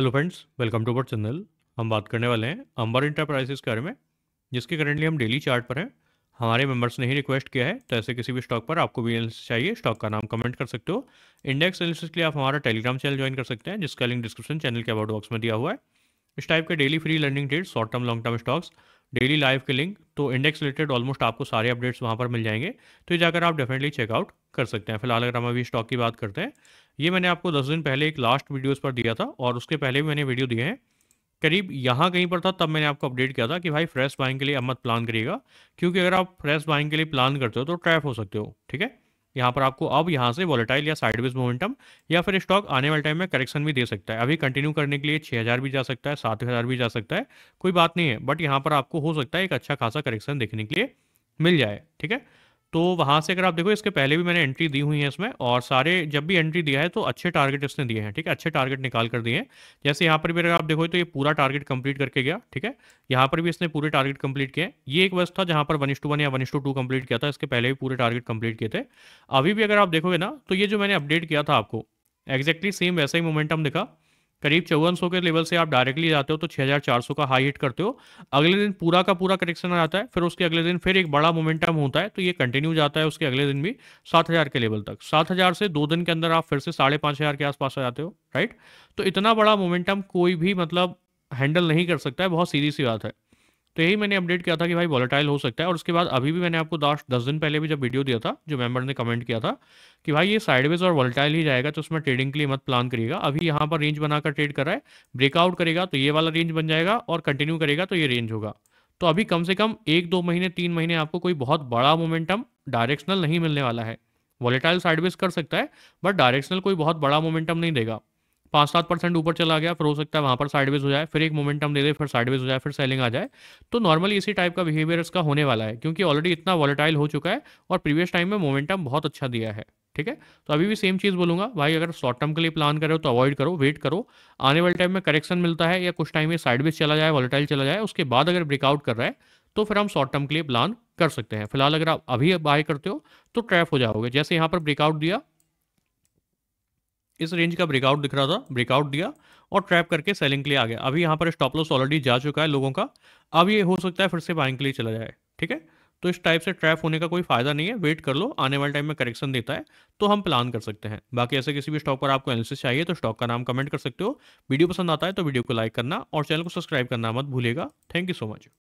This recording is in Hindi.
hello friends welcome to our channel हम बात करने वाले हैं अंबर इंटरप्राइजेस के बारे में जिसके करेंटली हम डेली चार्ट पर हैं हमारे मेंबर्स ने ही रिक्वेस्ट किया है तो ऐसे किसी भी स्टॉक पर आपको भी चाहिए स्टॉक का नाम कमेंट कर सकते हो इंडेक्स एनालिसिस के लिए आप हमारा टेलीग्राम चैनल ज्वाइन कर सकते हैं जिसका लिंक डिस्क्रिप्शन चैनल के अबाउट बॉक्स में दिया हुआ है इस टाइप के daily free learning date short term long term stocks daily live के लिंक तो इंडेक्स रिलेटेड ऑलमोस्ट आपको सारे अपडेट्स वहाँ पर मिल जाएंगे तो ये जाकर आप डेफिनेटली चेकआउट कर सकते हैं फिलहाल अगर हम अभी स्टॉक की बात करते हैं ये मैंने आपको दस दिन पहले एक लास्ट वीडियोस पर दिया था और उसके पहले भी मैंने वीडियो दिए हैं करीब यहाँ कहीं पर था तब मैंने आपको अपडेट किया था कि भाई फ्रेश बाइंग के लिए अब मत प्लान करिएगा क्योंकि अगर आप फ्रेश बाइंग के लिए प्लान करते हो तो ट्रैप हो सकते हो ठीक है यहाँ पर आपको अब यहाँ से वॉलेटाइल या साइडवेज मोमेंटम या फिर स्टॉक आने वाले टाइम में करेक्शन भी दे सकता है अभी कंटिन्यू करने के लिए 6000 भी जा सकता है 7000 भी जा सकता है कोई बात नहीं है बट यहाँ पर आपको हो सकता है एक अच्छा खासा करेक्शन देखने के लिए मिल जाए ठीक है तो वहाँ से अगर आप देखो इसके पहले भी मैंने एंट्री दी हुई है इसमें और सारे जब भी एंट्री दिया है तो अच्छे टारगेट इसने दिए हैं ठीक है अच्छे टारगेट निकाल कर दिए हैं जैसे यहाँ पर भी अगर आप देखो तो ये पूरा टारगेट कंप्लीट करके गया ठीक है यहाँ पर भी इसने पूरे टारगेट कंप्लीट किए ये एक वर्ष था जहाँ पर वन टू वन या वन टू टू कंप्लीट किया था इसके पहले भी पूरे टारगेट कंप्लीट किए थे अभी भी अगर आप देखोगे ना तो ये जो मैंने अपडेट किया था आपको एग्जैक्टली सेम वैसा ही मोमेंटम दिखा करीब चौवन के लेवल से आप डायरेक्टली जाते हो तो 6400 का हाई हिट करते हो अगले दिन पूरा का पूरा करेक्शन आता है फिर उसके अगले दिन फिर एक बड़ा मोमेंटम होता है तो ये कंटिन्यू जाता है उसके अगले दिन भी 7000 के लेवल तक 7000 से दो दिन के अंदर आप फिर से साढ़े पाँच हज़ार के आसपास आ जाते हो राइट तो इतना बड़ा मोमेंटम कोई भी मतलब हैंडल नहीं कर सकता है बहुत सीधी सी बात है तो यही मैंने अपडेट किया था कि भाई वॉलेटाइल हो सकता है और उसके बाद अभी भी मैंने आपको दस दस दिन पहले भी जब वीडियो दिया था जो मेंबर ने कमेंट किया था कि भाई ये साइडवेज और वॉलेटाइल ही जाएगा तो उसमें ट्रेडिंग के लिए मत प्लान करिएगा अभी यहाँ पर रेंज बनाकर ट्रेड कर रहा है ब्रेकआउट करेगा तो ये वाला रेंज बन जाएगा और कंटिन्यू करेगा तो ये रेंज होगा तो अभी कम से कम एक दो महीने तीन महीने आपको कोई बहुत बड़ा मोमेंटम डायरेक्शनल नहीं मिलने वाला है वॉलेटाइल साइडवेज कर सकता है बट डायरेक्शनल कोई बहुत बड़ा मोमेंटम नहीं देगा पाँच सात परसेंट ऊपर चला गया फिर हो सकता है वहाँ पर साइडवेज हो जाए फिर एक मोमेंटम दे दे फिर साइडवेज हो जाए फिर सेलिंग आ जाए तो नॉर्मली इसी टाइप का बिहेवियर इसका होने वाला है क्योंकि ऑलरेडी इतना वॉलेटाइल हो चुका है और प्रीवियस टाइम में मोमेंटम बहुत अच्छा दिया है ठीक है तो अभी भी सेम चीज़ बोलूंगा भाई अगर शॉर्ट टर्म के लिए प्लान कर रहे हो तो अवॉइड करो वेट करो आने वाले टाइम में करेक्शन मिलता है या कुछ टाइम में साइडवेज चला जाए वॉलेटाइल चला जाए उसके बाद अगर ब्रेकआउट कर रहा है तो फिर हम शॉर्ट टर्म के लिए प्लान कर सकते हैं फिलहाल अगर आप अभी बाय करते हो तो ट्रैप हो जाओगे जैसे यहाँ पर ब्रेकआउट दिया इस रेंज का ब्रेकआउट दिख रहा था ब्रेकआउट दिया और ट्रैप करके सेलिंग के लिए आ गया अभी यहाँ पर स्टॉप लॉस ऑलरेडी जा चुका है लोगों का अब ये हो सकता है फिर से बाइंग के लिए चला जाए ठीक है तो इस टाइप से ट्रैप होने का कोई फायदा नहीं है वेट कर लो आने वाले टाइम में करेक्शन देता है तो हम प्लान कर सकते हैं बाकी ऐसे किसी भी स्टॉक पर आपको एनालिसिस चाहिए तो स्टॉक का नाम कमेंट कर सकते हो वीडियो पसंद आता है तो वीडियो को लाइक करना और चैनल को सब्सक्राइब करना मत भूलेगा थैंक यू सो मच